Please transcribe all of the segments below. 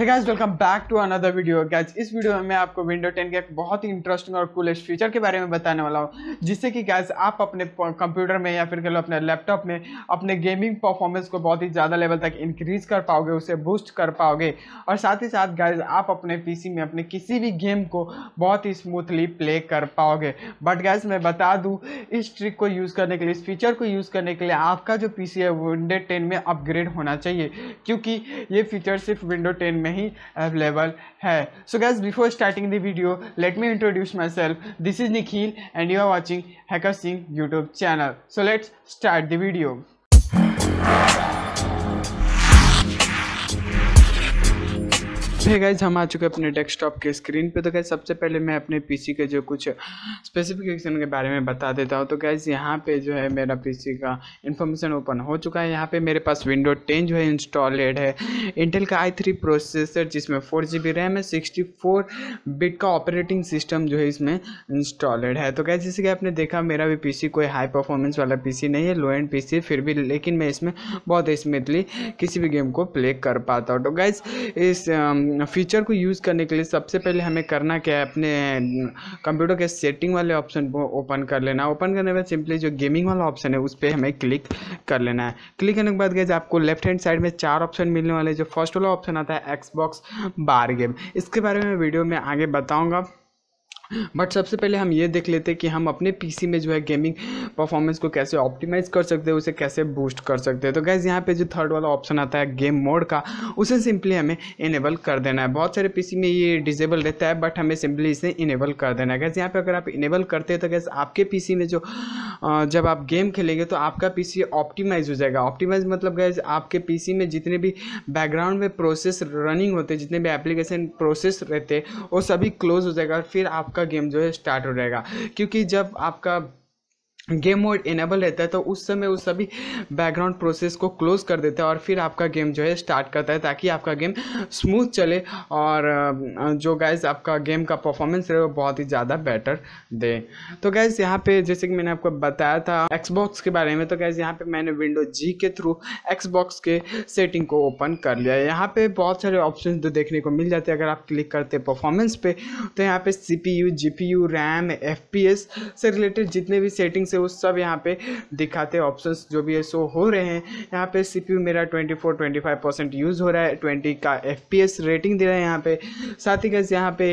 है guys welcome back to another video guys इस video में मैं आपको विंडो 10 के एक बहुत ही इंटरेस्टिंग और कूलेस्ट फीचर के बारे में बताने वाला हूँ जिससे कि गाइस आप अपने कंप्यूटर में या फिर कह लो अपने लैपटॉप में अपने गेमिंग परफॉर्मेंस को बहुत ही ज़्यादा लेवल तक इंक्रीज कर पाओगे उसे बूस्ट कर पाओगे और साथ ही साथ गैस आप अपने पी में अपने किसी भी गेम को बहुत ही स्मूथली प्ले कर पाओगे बट गैस मैं बता दूँ इस ट्रिक को यूज़ करने के लिए इस फीचर को यूज़ करने के लिए आपका जो पी है विंडो टेन में अपग्रेड होना चाहिए क्योंकि ये फीचर सिर्फ विंडो टेन में में ही अवेलेबल है so guys before starting the video let me introduce myself this is Nikhil and you are watching hacker Singh YouTube channel so let's start the video hey guys हम आ चुके हैं अपने डेस्कटॉप के स्क्रीन पे तो गाइज सबसे पहले मैं अपने पीसी के जो कुछ स्पेसिफिकेशन के बारे में बता देता हूँ तो गाइज यहाँ पे जो है मेरा पीसी का इन्फॉर्मेशन ओपन हो चुका है यहाँ पे मेरे पास विंडो टेन जो है इंस्टॉलेड है इंटेल का आई थ्री प्रोसेसर जिसमें फोर जी बी रैम है सिक्सटी फोर बिट का ऑपरेटिंग सिस्टम जो है इसमें इंस्टॉलेड है तो गाइज जैसे कि आपने देखा मेरा भी पीसी कोई हाई परफॉर्मेंस वाला पीसी नहीं है लो एंड पीसी फिर भी लेकिन मैं इसमें बहुत स्मूथली किसी भी गेम को प्ले कर पाता हूँ तो गाइज इस um, फीचर को यूज़ करने के लिए सबसे पहले हमें करना क्या है अपने कंप्यूटर के सेटिंग वाले ऑप्शन को ओपन कर लेना ओपन करने के बाद सिंपली जो गेमिंग वाला ऑप्शन है उस पर हमें क्लिक कर लेना है क्लिक करने के बाद गए आपको लेफ्ट हैंड साइड में चार ऑप्शन मिलने वाले जो फर्स्ट वाला ऑप्शन आता है एक्सबॉक्स बार गेम इसके बारे में वीडियो में आगे बताऊँगा बट सबसे पहले हम ये देख लेते हैं कि हम अपने पीसी में जो है गेमिंग परफॉर्मेंस को कैसे ऑप्टिमाइज़ कर सकते हैं उसे कैसे बूस्ट कर सकते हैं तो गैस यहाँ पे जो थर्ड वाला ऑप्शन आता है गेम मोड का उसे सिंपली हमें इनेबल कर देना है बहुत सारे पीसी में ये डिजेबल रहता है बट हमें सिंपली इसे इनेबल कर देना है गैस यहाँ पर अगर आप इनेबल करते हैं तो गैस आपके पी में जो जब आप गेम खेलेंगे तो आपका पी ऑप्टिमाइज़ हो जाएगा ऑप्टिमाइज मतलब गैस आपके पी में जितने भी बैकग्राउंड में प्रोसेस रनिंग होते जितने भी एप्लीकेशन प्रोसेस रहते वो सभी क्लोज हो जाएगा फिर आप आपका गेम जो है स्टार्ट हो जाएगा क्योंकि जब आपका गेम मोड इनेबल रहता है तो उस समय उस सभी बैकग्राउंड प्रोसेस को क्लोज कर देता है और फिर आपका गेम जो है स्टार्ट करता है ताकि आपका गेम स्मूथ चले और जो गैस आपका गेम का परफॉर्मेंस रहे वो बहुत ही ज़्यादा बेटर दे तो गैज़ यहाँ पे जैसे कि मैंने आपको बताया था एक्सबॉक्स के बारे में तो गैज़ यहाँ पर मैंने विंडो जी के थ्रू एक्सबॉक्स के सेटिंग को ओपन कर लिया यहाँ पर बहुत सारे ऑप्शन तो देखने को मिल जाते हैं अगर आप क्लिक करते परफॉर्मेंस पे तो यहाँ पर C P U G P U RAM F P S से रिलेटेड जितने भी सेटिंग्स से वो सब यहाँ पे दिखाते हैं ऑप्शंस जो भी है सो हो रहे हैं यहाँ पे सीपीयू मेरा 24 25 परसेंट यूज़ हो रहा है 20 का एफपीएस रेटिंग दे रहा है यहाँ पे साथ ही गैस यहाँ पे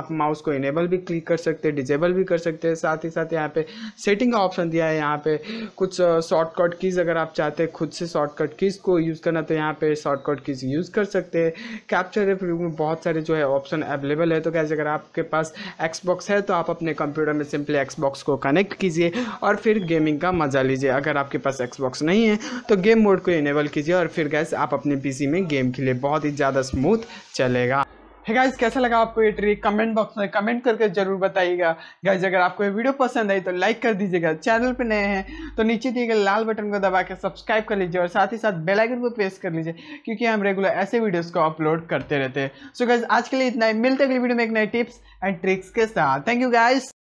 आप माउस को इनेबल भी क्लिक कर सकते हैं डिजेबल भी कर सकते हैं साथ ही साथ यहाँ पे सेटिंग का ऑप्शन दिया है यहाँ पे कुछ शॉर्टकट कीज़ अगर आप चाहते हैं खुद से शॉर्टकट कीज़ को यूज़ करना तो यहाँ पे शॉर्टकट कीज़ यूज़ कर सकते हैं कैप्चर एप में बहुत सारे जो है ऑप्शन अवेलेबल है तो कैसे अगर आपके पास एक्सबॉक्स है तो आप अपने कंप्यूटर में सिंपली एक्सबॉक्स को कनेक्ट कीजिए कीजिए और फिर गेमिंग का मज़ा लीजिए अगर आपके पास एक्सबॉक्स नहीं है तो गेम मोड को इनेबल कीजिए और फिर गैस आप अपने पी में गेम खेलिए बहुत ही ज़्यादा स्मूथ चलेगा है hey गाइज कैसा लगा आपको ये ट्रिक कमेंट बॉक्स में कमेंट करके जरूर बताइएगा गाइज अगर आपको ये वीडियो पसंद आई तो लाइक कर दीजिएगा चैनल पे नए हैं तो नीचे दिए गए लाल बटन को दबा के सब्सक्राइब कर लीजिए और साथ ही साथ बेल आइकन को प्रेस कर लीजिए क्योंकि हम रेगुलर ऐसे वीडियोस को अपलोड करते रहते हैं सो गाइज आज के लिए इतना ही मिलते अगली वीडियो में एक नए टिप्स एंड ट्रिक्स के साथ थैंक यू गाइज